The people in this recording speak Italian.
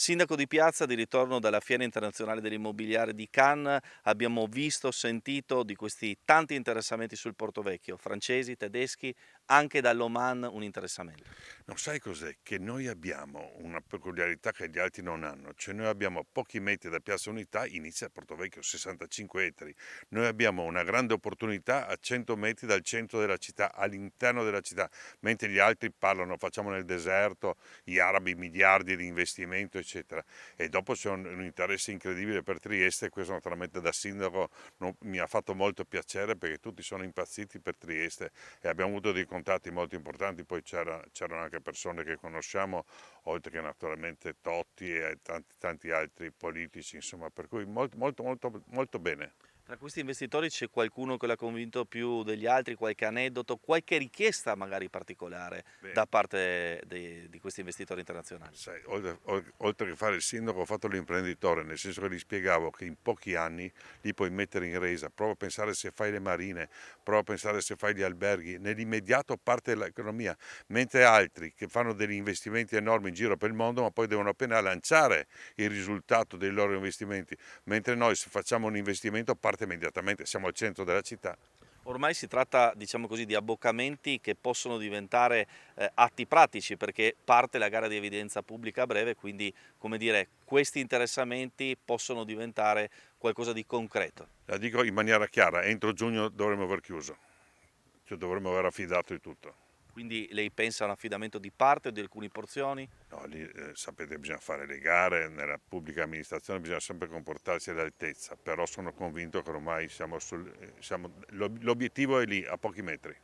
Sindaco di Piazza, di ritorno dalla Fiera Internazionale dell'Immobiliare di Cannes, abbiamo visto, sentito di questi tanti interessamenti sul Porto Vecchio, francesi, tedeschi, anche dall'Oman un interessamento. Non sai cos'è? Che noi abbiamo una peculiarità che gli altri non hanno, cioè noi abbiamo pochi metri da Piazza Unità, inizia a Porto Vecchio, 65 ettari, noi abbiamo una grande opportunità a 100 metri dal centro della città, all'interno della città, mentre gli altri parlano, facciamo nel deserto, gli arabi miliardi di investimento, eccetera. E dopo c'è un, un interesse incredibile per Trieste, e questo naturalmente da sindaco non, mi ha fatto molto piacere perché tutti sono impazziti per Trieste e abbiamo avuto dei contatti contatti molto importanti, poi c'erano anche persone che conosciamo, oltre che naturalmente Totti e tanti, tanti altri politici, insomma, per cui molto, molto, molto, molto bene. Tra questi investitori c'è qualcuno che l'ha convinto più degli altri, qualche aneddoto, qualche richiesta magari particolare Beh. da parte di, di, questi investitori internazionali? Sai, oltre, oltre, che fare il sindaco ho fatto l'imprenditore, nel senso che gli spiegavo che in pochi anni li puoi mettere in resa, prova a pensare se fai le marine, prova a pensare se fai gli alberghi, nell'immediato parte l'economia, mentre altri che fanno degli investimenti enormi in giro per il mondo ma poi devono appena lanciare il risultato dei loro investimenti, mentre noi se facciamo un investimento parte porta immediatamente, siamo al centro della città. Ormai si tratta diciamo così, di abboccamenti che possono diventare eh, atti pratici perché parte la gara di evidenza pubblica a breve, quindi dire, questi interessamenti possono diventare qualcosa di concreto. La dico in maniera chiara, entro giugno dovremmo aver chiuso, cioè dovremmo aver affidato di tutto. Quindi lei pensa a un affidamento di parte o di alcune porzioni? No, lì eh, sapete bisogna fare le gare, nella pubblica amministrazione bisogna sempre comportarsi all'altezza, però sono convinto che ormai siamo, sul, eh, siamo l'obiettivo è lì, a pochi metri.